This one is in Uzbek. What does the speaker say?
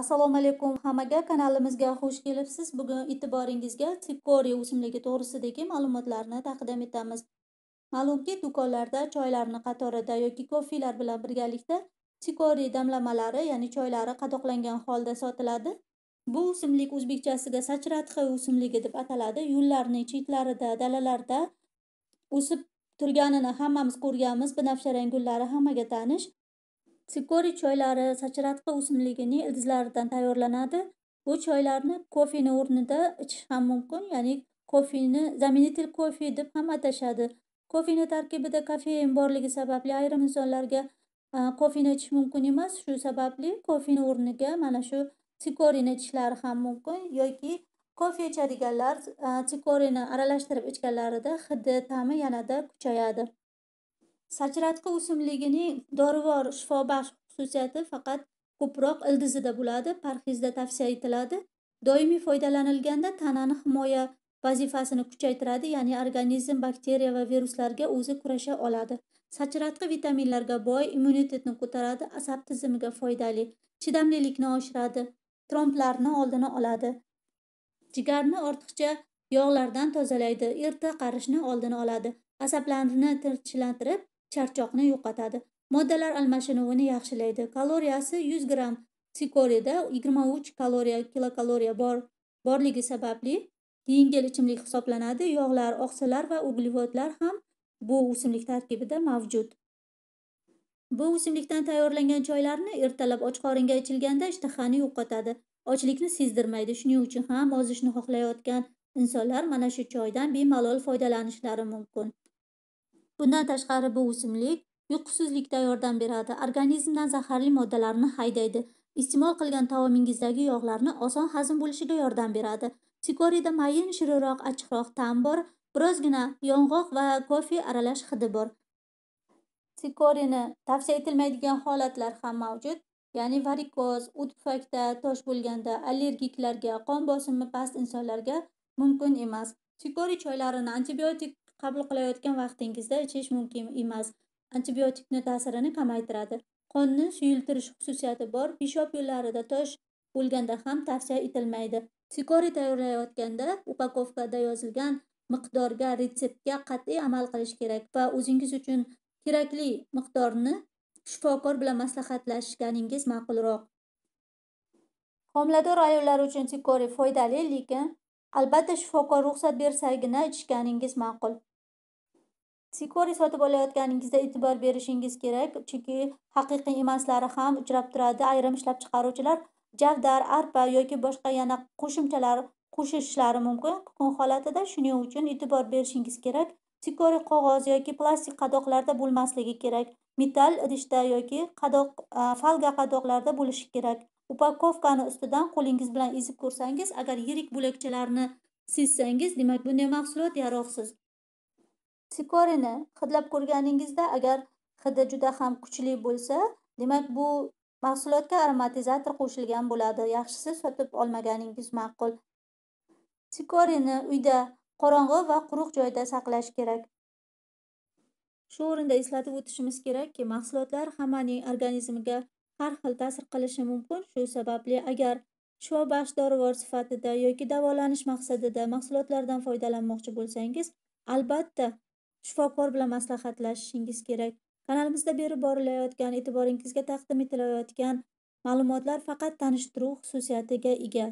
assalomu alaykum hammaga kanalimizga xush kelibsiz bugun e'tiboringizga sikoriya o'simligi to'g'risidagi ma'lumotlarni taqdim etamiz ma'lumki do'konlarda choylarni qatorida yoki kofilar bilan birgalikda sikoriya damlamalari ya'ni choylari qadoqlangan holda sotiladi bu o'simlik o'zbekchasiga sachratxi o'simligi deb ataladi yo'llarning chetlarida dalalarda o'sib turganini hammamiz ko'rganmiz binafsharang gullari hammaga tanish sikori choylari sachratqi o'simligining ildizlaridan tayyorlanadi bu choylarni kofeni o'rnida ichish ham mumkin ya'ni kofeni zaminitil kofe deb ham atashadi kofeni tarkibida kofein borligi sababli ayrim insonlarga kofeni ichish mumkin emas shu sababli kofeni o'rniga mana shu sikorini ichishlari ham mumkin yoki kofe ichadiganlar sikorini aralashtirib ichganlarida hidi ta'mi yanada kuchayadi sachratqi o'simligining dorivor shifobaxsh xususiyati faqat ko'proq ildizida bo'ladi parhezda tavsiya etiladi doimiy foydalanilganda tanani himoya vazifasini kuchaytiradi ya'ni organizm bakteriya va viruslarga o'zi kurasha oladi sachratqi vitaminlarga boy immunitetni ko'taradi asab tizimiga foydali chidamlilikni oshiradi tromblarni oldini oladi jigarni ortiqcha yog'lardan tozalaydi erta qarishni oldini oladi asablarni tinchlantirib charchoqni yo'qotadi moddalar almashinuvini yaxshilaydi kaloriyasi yuz gramm sikoriyada yigirma uch kaloriya kilokaloriya bor borligi sababli yengil ichimlik hisoblanadi yog'lar oqsillar va uglevodlar ham bu o'simlik tarkibida mavjud bu o'simlikdan tayyorlangan choylarni ertalab och qoringa ichilganda ishtahani yo'qotadi ochlikni sezdirmaydi shuning uchun ham ozishni xohlayotgan insonlar mana shu choydan bemalol foydalanishlari mumkin bundan tashqari bu o'simlik uyqusizlikda yordam beradi organizmdan zaharli moddalarni haydaydi iste'mol qilgan taomingizdagi yog'larni oson hazm bo'lishiga yordam beradi sikorida mayin shirinroq achiqroq ta'm bor birozgina yong'oq va kofe aralash hidi bor sikorini tavsiya etilmaydigan holatlar ham mavjud ya'ni varikoz u pufakda tosh bo'lganda allergiklarga qon bosimi past insonlarga mumkin emas sikori choylarini antibiotik qabul qilayotgan vaqtingizda ichish mumkin emas antibiotikni ta'sirini kamaytiradi qonni suyultirish xususiyati bor peshob yo'llarida tosh bo'lganda ham tavsiya etilmaydi sikori tayyorlayotganda upakovkada yozilgan miqdorga retseptga qat'iy amal qilish kerak va o'zingiz uchun kerakli miqdorni shifokor bilan maslahatlashganingiz ma'qulroq homilador ayollar uchun sikori foydali lekin albatta shifokor ruxsat bersagina ichganingiz ma'qul sikori sotib olayotganingizda e'tibor berishingiz kerak chunki haqiqiy emaslari ham uchrab turadi ayrim ishlab chiqaruvchilar javdar arpa yoki boshqa yana qo'shimchalar qo'shishlari mumkin kukun holatida shuning uchun e'tibor berishingiz kerak sikori qog'oz yoki plastik qadoqlarda bo'lmasligi kerak metall idishda yoki qadoq falga qadoqlarda bo'lishi kerak upakovkani ustidan qo'lingiz bilan ezib ko'rsangiz agar yirik bo'lakchalarni sezsangiz demak bunday mahsulot yaroqsiz sikorini hidlab ko'rganingizda agar hidi juda ham kuchli bo'lsa demak bu mahsulotga aromatizator qo'shilgan bo'ladi yaxshisi sotib olmaganingiz ma'qul sikorini uyda qorong'i va quruq joyda saqlash kerak shu o'rinda eslatib o'tishimiz kerakki mahsulotlar hammaning organizmiga har xil ta'sir qilishi mumkin shu sababli agar shifobaxsh dorivor sifatida yoki davolanish maqsadida mahsulotlardan foydalanmoqchi bo'lsangiz albatta shifokor bilan maslahatlashishingiz kerak kanalimizda berib borilayotgan e'tiboringizga taqdim etilayotgan ma'lumotlar faqat tanishtiruv xususiyatiga ega